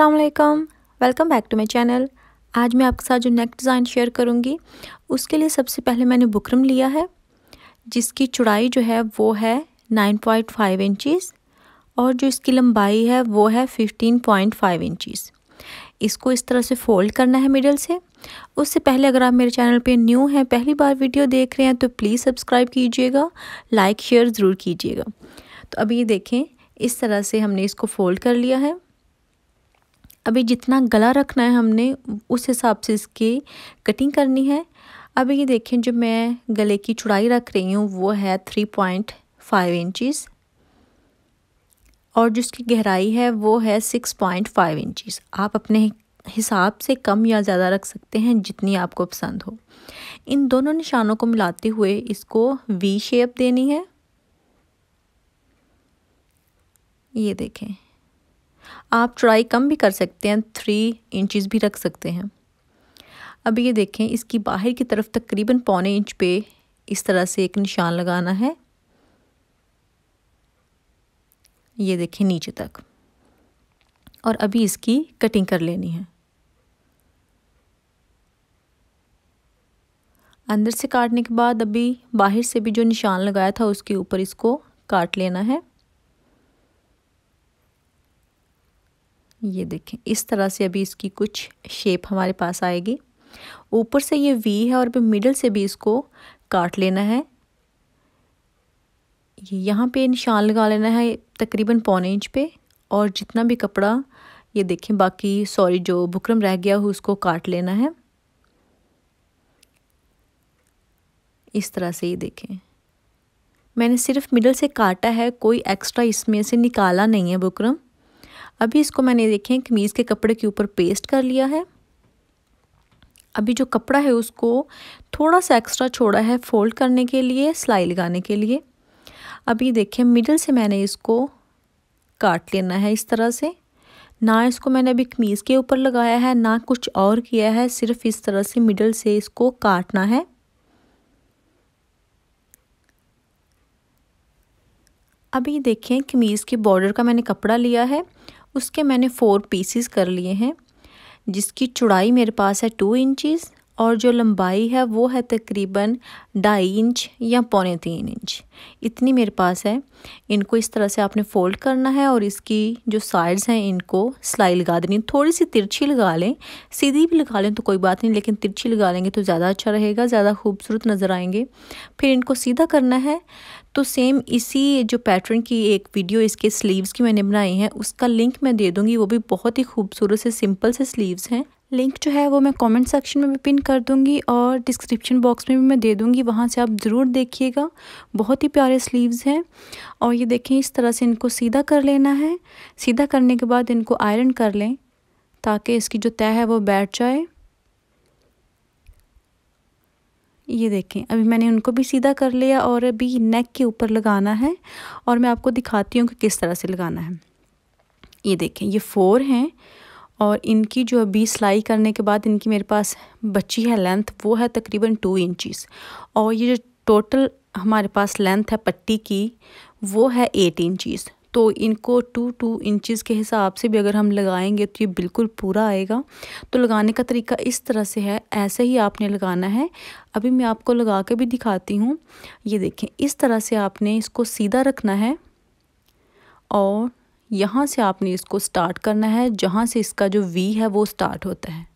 अल्लाम welcome back to my channel आज मैं आपके साथ जो नेक डिज़ाइन शेयर करूँगी उसके लिए सबसे पहले मैंने बुकरम लिया है जिसकी चौड़ाई जो है वो है 9.5 पॉइंट और जो इसकी लंबाई है वो है 15.5 पॉइंट इसको इस तरह से फ़ोल्ड करना है मिडल से उससे पहले अगर आप मेरे चैनल पे न्यू हैं पहली बार वीडियो देख रहे हैं तो प्लीज़ सब्सक्राइब कीजिएगा लाइक शेयर ज़रूर कीजिएगा तो अभी ये देखें इस तरह से हमने इसको फ़ोल्ड कर लिया है अभी जितना गला रखना है हमने उस हिसाब से इसकी कटिंग करनी है अभी ये देखें जो मैं गले की चुड़ाई रख रही हूँ वो है थ्री पॉइंट फाइव इंचिस और जिसकी गहराई है वो है सिक्स पॉइंट फाइव इंचिस आप अपने हिसाब से कम या ज़्यादा रख सकते हैं जितनी आपको पसंद हो इन दोनों निशानों को मिलाते हुए इसको वी शेप देनी है ये देखें आप चौड़ाई कम भी कर सकते हैं थ्री इंचज़ भी रख सकते हैं अब ये देखें इसकी बाहर की तरफ तकरीबन पौने इंच पे इस तरह से एक निशान लगाना है ये देखें नीचे तक और अभी इसकी कटिंग कर लेनी है अंदर से काटने के बाद अभी बाहर से भी जो निशान लगाया था उसके ऊपर इसको काट लेना है ये देखें इस तरह से अभी इसकी कुछ शेप हमारे पास आएगी ऊपर से ये वी है और अभी मिडल से भी इसको काट लेना है ये यहाँ पे निशान लगा लेना है तकरीबन पौने इंच पे और जितना भी कपड़ा ये देखें बाकी सॉरी जो बुकरम रह गया हो उसको काट लेना है इस तरह से ये देखें मैंने सिर्फ मिडल से काटा है कोई एक्स्ट्रा इसमें से निकाला नहीं है बुकरम अभी इसको मैंने देखें कमीज़ के कपड़े के ऊपर पेस्ट कर लिया है अभी जो कपड़ा है उसको थोड़ा सा एक्स्ट्रा छोड़ा है फोल्ड करने के लिए सिलाई लगाने के लिए अभी देखें मिडल से मैंने इसको काट लेना है इस तरह से ना इसको मैंने अभी कमीज़ के ऊपर लगाया है ना कुछ और किया है सिर्फ इस तरह से मिडल से इसको काटना है अभी देखें कमीज़ के बॉर्डर का मैंने कपड़ा लिया है उसके मैंने फ़ोर पीसीस कर लिए हैं जिसकी चौड़ाई मेरे पास है टू इंचेस और जो लंबाई है वो है तकरीबन ढाई इंच या पौने तीन इंच इतनी मेरे पास है इनको इस तरह से आपने फ़ोल्ड करना है और इसकी जो साइड्स हैं इनको सिलाई लगा देनी थोड़ी सी तिरछी लगा लें सीधी भी लगा लें तो कोई बात नहीं लेकिन तिरछी लगा लेंगे तो ज़्यादा अच्छा रहेगा ज़्यादा खूबसूरत नज़र आएंगे फिर इनको सीधा करना है तो सेम इसी जो पैटर्न की एक वीडियो इसके स्लीव्स की मैंने बनाई है उसका लिंक मैं दे दूँगी वो भी बहुत ही खूबसूरत से सिंपल से स्लीव्स हैं लिंक जो है वो मैं कमेंट सेक्शन में भी पिन कर दूँगी और डिस्क्रिप्शन बॉक्स में भी मैं दे दूँगी वहाँ से आप ज़रूर देखिएगा बहुत ही प्यारे स्लीव्स हैं और ये देखें इस तरह से इनको सीधा कर लेना है सीधा करने के बाद इनको आयरन कर लें ताकि इसकी जो तय है वो बैठ जाए ये देखें अभी मैंने उनको भी सीधा कर लिया और अभी नेक के ऊपर लगाना है और मैं आपको दिखाती हूँ कि किस तरह से लगाना है ये देखें ये फोर हैं और इनकी जो अभी सिलाई करने के बाद इनकी मेरे पास बची है लेंथ वो है तकरीबन टू इंचज़ और ये जो टोटल हमारे पास लेंथ है पट्टी की वो है एट इंचीज़ तो इनको टू टू इंचज़ के हिसाब से भी अगर हम लगाएंगे तो ये बिल्कुल पूरा आएगा तो लगाने का तरीका इस तरह से है ऐसे ही आपने लगाना है अभी मैं आपको लगा के भी दिखाती हूँ ये देखें इस तरह से आपने इसको सीधा रखना है और यहाँ से आपने इसको स्टार्ट करना है जहाँ से इसका जो वी है वो स्टार्ट होता है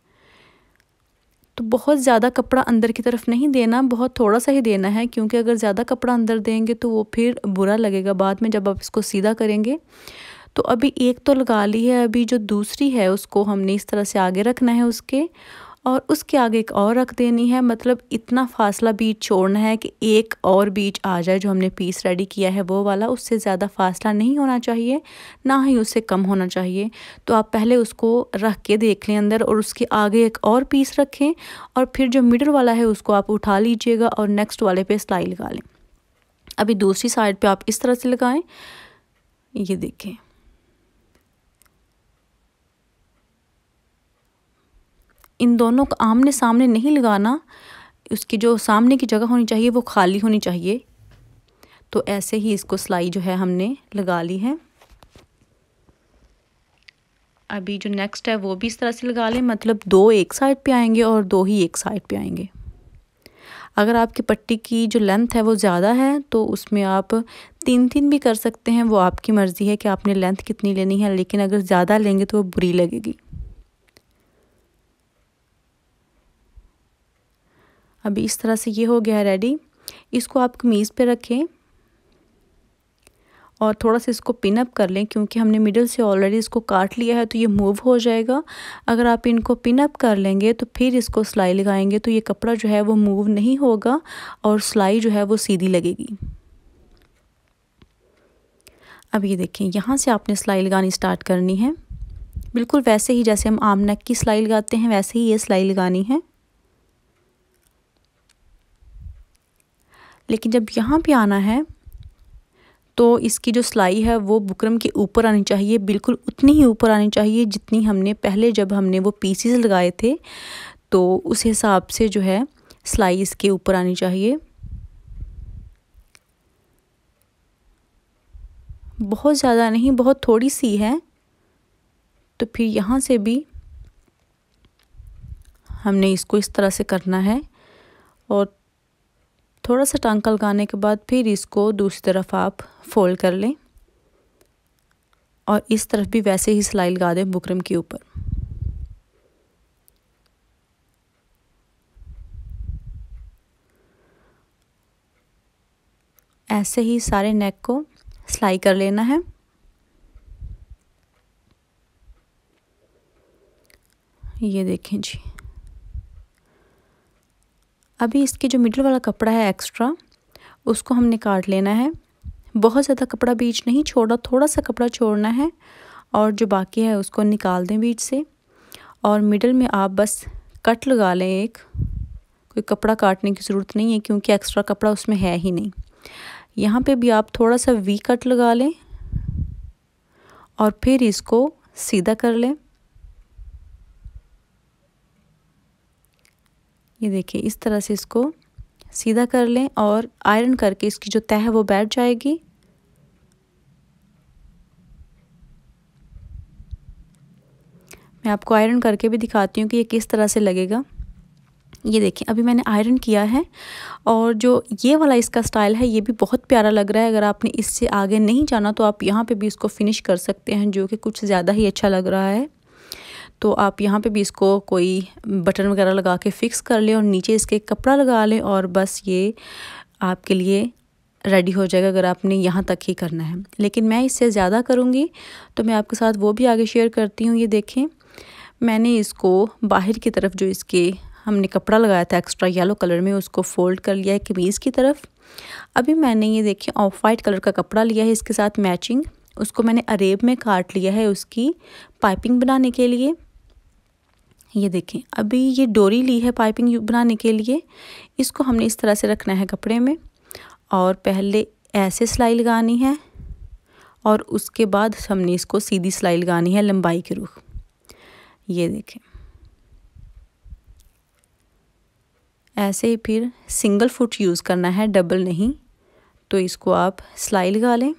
तो बहुत ज़्यादा कपड़ा अंदर की तरफ नहीं देना बहुत थोड़ा सा ही देना है क्योंकि अगर ज़्यादा कपड़ा अंदर देंगे तो वो फिर बुरा लगेगा बाद में जब आप इसको सीधा करेंगे तो अभी एक तो लगा ली है अभी जो दूसरी है उसको हमने इस तरह से आगे रखना है उसके और उसके आगे एक और रख देनी है मतलब इतना फासला बीज छोड़ना है कि एक और बीज आ जाए जो हमने पीस रेडी किया है वो वाला उससे ज़्यादा फासला नहीं होना चाहिए ना ही उससे कम होना चाहिए तो आप पहले उसको रख के देख लें अंदर और उसके आगे एक और पीस रखें और फिर जो मिडल वाला है उसको आप उठा लीजिएगा और नेक्स्ट वाले पर सिलाई लगा लें अभी दूसरी साइड पर आप इस तरह से लगाएं ये देखें इन दोनों को आमने सामने नहीं लगाना उसकी जो सामने की जगह होनी चाहिए वो खाली होनी चाहिए तो ऐसे ही इसको सिलाई जो है हमने लगा ली है अभी जो नेक्स्ट है वो भी इस तरह से लगा लें मतलब दो एक साइड पे आएंगे और दो ही एक साइड पे आएंगे अगर आपकी पट्टी की जो लेंथ है वो ज़्यादा है तो उसमें आप तीन तीन भी कर सकते हैं वो आपकी मर्ज़ी है कि आपने लेंथ कितनी लेनी है लेकिन अगर ज़्यादा लेंगे तो वो बुरी लगेगी अभी इस तरह से ये हो गया रेडी इसको आप कमीज़ पे रखें और थोड़ा सा इसको पिन अप कर लें क्योंकि हमने मिडल से ऑलरेडी इसको काट लिया है तो ये मूव हो जाएगा अगर आप इनको पिन अप कर लेंगे तो फिर इसको सिलाई लगाएंगे तो ये कपड़ा जो है वो मूव नहीं होगा और सिलाई जो है वो सीधी लगेगी अब ये देखें यहाँ से आपने सिलाई लगानी स्टार्ट करनी है बिल्कुल वैसे ही जैसे हम आम नेक की सिलाई लगाते हैं वैसे ही ये सिलाई लगानी है लेकिन जब यहाँ पे आना है तो इसकी जो सिलाई है वो बुकरम के ऊपर आनी चाहिए बिल्कुल उतनी ही ऊपर आनी चाहिए जितनी हमने पहले जब हमने वो पीसीस लगाए थे तो उस हिसाब से जो है सिलाई इसके ऊपर आनी चाहिए बहुत ज़्यादा नहीं बहुत थोड़ी सी है तो फिर यहाँ से भी हमने इसको इस तरह से करना है और थोड़ा सा टांका लगाने के बाद फिर इसको दूसरी तरफ आप फोल्ड कर लें और इस तरफ भी वैसे ही सिलाई लगा दें बुकरम के ऊपर ऐसे ही सारे नेक को सिलाई कर लेना है ये देखें जी अभी इसके जो मिडल वाला कपड़ा है एक्स्ट्रा उसको हमने काट लेना है बहुत ज़्यादा कपड़ा बीच नहीं छोड़ा थोड़ा सा कपड़ा छोड़ना है और जो बाकी है उसको निकाल दें बीच से और मिडल में आप बस कट लगा लें एक कोई कपड़ा काटने की ज़रूरत नहीं है क्योंकि एक्स्ट्रा कपड़ा उसमें है ही नहीं यहाँ पे भी आप थोड़ा सा वी कट लगा लें और फिर इसको सीधा कर लें ये देखिए इस तरह से इसको सीधा कर लें और आयरन करके इसकी जो तह है वो बैठ जाएगी मैं आपको आयरन करके भी दिखाती हूँ कि ये किस तरह से लगेगा ये देखिए अभी मैंने आयरन किया है और जो ये वाला इसका स्टाइल है ये भी बहुत प्यारा लग रहा है अगर आपने इससे आगे नहीं जाना तो आप यहाँ पे भी इसको फिनिश कर सकते हैं जो कि कुछ ज़्यादा ही अच्छा लग रहा है तो आप यहाँ पे भी इसको कोई बटन वगैरह लगा के फ़िक्स कर लें और नीचे इसके कपड़ा लगा लें और बस ये आपके लिए रेडी हो जाएगा अगर आपने यहाँ तक ही करना है लेकिन मैं इससे ज़्यादा करूँगी तो मैं आपके साथ वो भी आगे शेयर करती हूँ ये देखें मैंने इसको बाहर की तरफ जो इसके हमने कपड़ा लगाया था एक्स्ट्रा येलो कलर में उसको फोल्ड कर लिया है कमीज़ की तरफ अभी मैंने ये देखें ऑफ वाइट कलर का कपड़ा लिया है इसके साथ मैचिंग उसको मैंने अरेब में काट लिया है उसकी पाइपिंग बनाने के लिए ये देखें अभी ये डोरी ली है पाइपिंग बनाने के लिए इसको हमने इस तरह से रखना है कपड़े में और पहले ऐसे सिलाई लगानी है और उसके बाद हमने इसको सीधी सिलाई लगानी है लंबाई के रुख ये देखें ऐसे ही फिर सिंगल फुट यूज़ करना है डबल नहीं तो इसको आप सिलाई लगा लें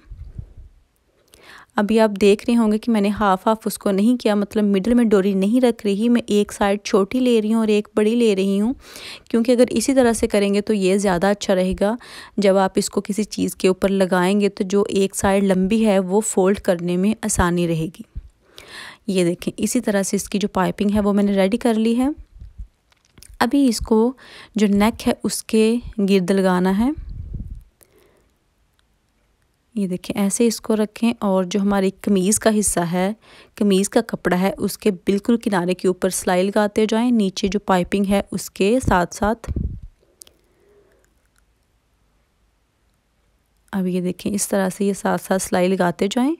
अभी आप देख रहे होंगे कि मैंने हाफ हाफ उसको नहीं किया मतलब मिडल में डोरी नहीं रख रही मैं एक साइड छोटी ले रही हूँ और एक बड़ी ले रही हूँ क्योंकि अगर इसी तरह से करेंगे तो ये ज़्यादा अच्छा रहेगा जब आप इसको किसी चीज़ के ऊपर लगाएंगे तो जो एक साइड लंबी है वो फोल्ड करने में आसानी रहेगी ये देखें इसी तरह से इसकी जो पाइपिंग है वो मैंने रेडी कर ली है अभी इसको जो नेक है उसके गिरद लगाना है ये देखें ऐसे इसको रखें और जो हमारी कमीज़ का हिस्सा है कमीज़ का कपड़ा है उसके बिल्कुल किनारे के ऊपर सिलाई लगाते जाएं नीचे जो पाइपिंग है उसके साथ साथ अब ये देखें इस तरह से ये साथ साथ सिलाई लगाते जाएं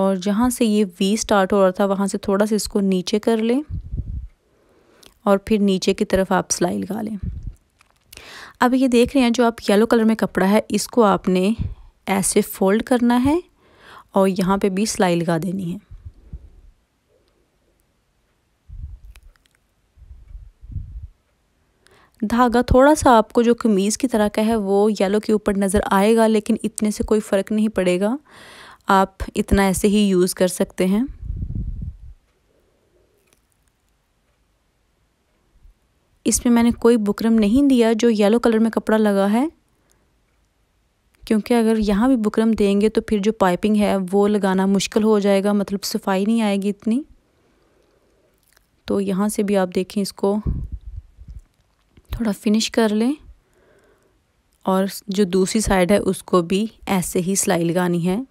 और जहाँ से ये वी स्टार्ट हो रहा था वहाँ से थोड़ा सा इसको नीचे कर लें और फिर नीचे की तरफ आप सिलाई लगा लें अब ये देख रहे हैं जो आप येलो कलर में कपड़ा है इसको आपने ऐसे फोल्ड करना है और यहाँ पे भी सिलाई लगा देनी है धागा थोड़ा सा आपको जो कमीज़ की तरह का है वो येलो के ऊपर नज़र आएगा लेकिन इतने से कोई फ़र्क नहीं पड़ेगा आप इतना ऐसे ही यूज़ कर सकते हैं इसमें मैंने कोई बुकरम नहीं दिया जो येलो कलर में कपड़ा लगा है क्योंकि अगर यहाँ भी बुकरम देंगे तो फिर जो पाइपिंग है वो लगाना मुश्किल हो जाएगा मतलब सफाई नहीं आएगी इतनी तो यहाँ से भी आप देखें इसको थोड़ा फिनिश कर लें और जो दूसरी साइड है उसको भी ऐसे ही सिलाई लगानी है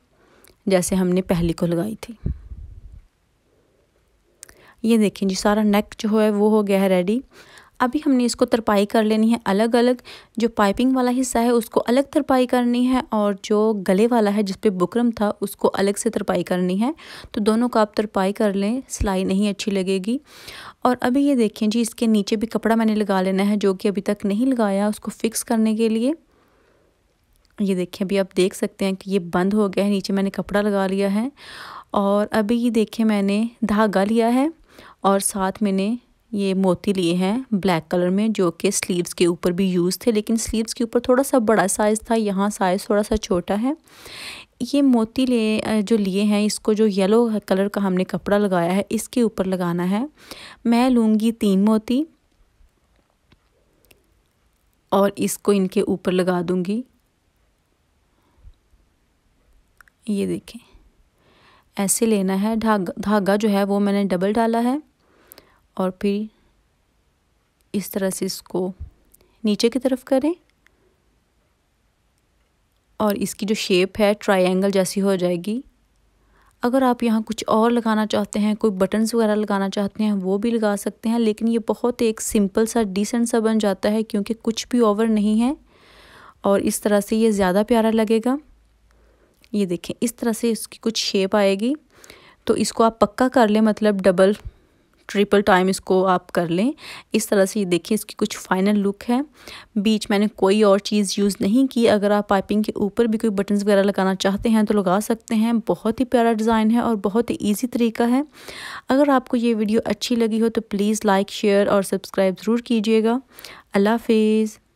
जैसे हमने पहली को लगाई थी ये देखें जी सारा नेक जो है वो हो गया है रेडी अभी हमने इसको तरपाई कर लेनी है अलग अलग जो पाइपिंग वाला हिस्सा है उसको अलग तरपाई करनी है और जो गले वाला है जिस बुकरम था उसको अलग से तरपाई करनी है तो दोनों का आप तरपाई कर लें सिलाई नहीं अच्छी लगेगी और अभी ये देखें जी इसके नीचे भी कपड़ा मैंने लगा लेना है जो कि अभी तक नहीं लगाया उसको फ़िक्स करने के लिए ये देखें अभी आप देख सकते हैं कि ये बंद हो गया है नीचे मैंने कपड़ा लगा लिया है और अभी ये देखें मैंने धागा लिया है और साथ मैंने ये मोती लिए हैं ब्लैक कलर में जो कि स्लीव्स के ऊपर भी यूज़ थे लेकिन स्लीव्स के ऊपर थोड़ा सा बड़ा साइज़ था यहाँ साइज़ थोड़ा सा छोटा है ये मोती ले जो लिए हैं इसको जो येलो कलर का हमने कपड़ा लगाया है इसके ऊपर लगाना है मैं लूँगी तीन मोती और इसको इनके ऊपर लगा दूँगी ये देखें ऐसे लेना है धागा धागा जो है वो मैंने डबल डाला है और फिर इस तरह से इसको नीचे की तरफ करें और इसकी जो शेप है ट्रायंगल जैसी हो जाएगी अगर आप यहाँ कुछ और लगाना चाहते हैं कोई बटन्स वगैरह लगाना चाहते हैं वो भी लगा सकते हैं लेकिन ये बहुत एक सिंपल सा डिसेंट सा बन जाता है क्योंकि कुछ भी ओवर नहीं है और इस तरह से ये ज़्यादा प्यारा लगेगा ये देखें इस तरह से इसकी कुछ शेप आएगी तो इसको आप पक्का कर लें मतलब डबल ट्रिपल टाइम इसको आप कर लें इस तरह से ये देखिए इसकी कुछ फाइनल लुक है बीच मैंने कोई और चीज़ यूज़ नहीं की अगर आप पाइपिंग के ऊपर भी कोई बटन्स वगैरह लगाना चाहते हैं तो लगा सकते हैं बहुत ही प्यारा डिज़ाइन है और बहुत ही ईजी तरीका है अगर आपको ये वीडियो अच्छी लगी हो तो प्लीज़ लाइक शेयर और सब्सक्राइब ज़रूर कीजिएगा अल्लाह हाफिज़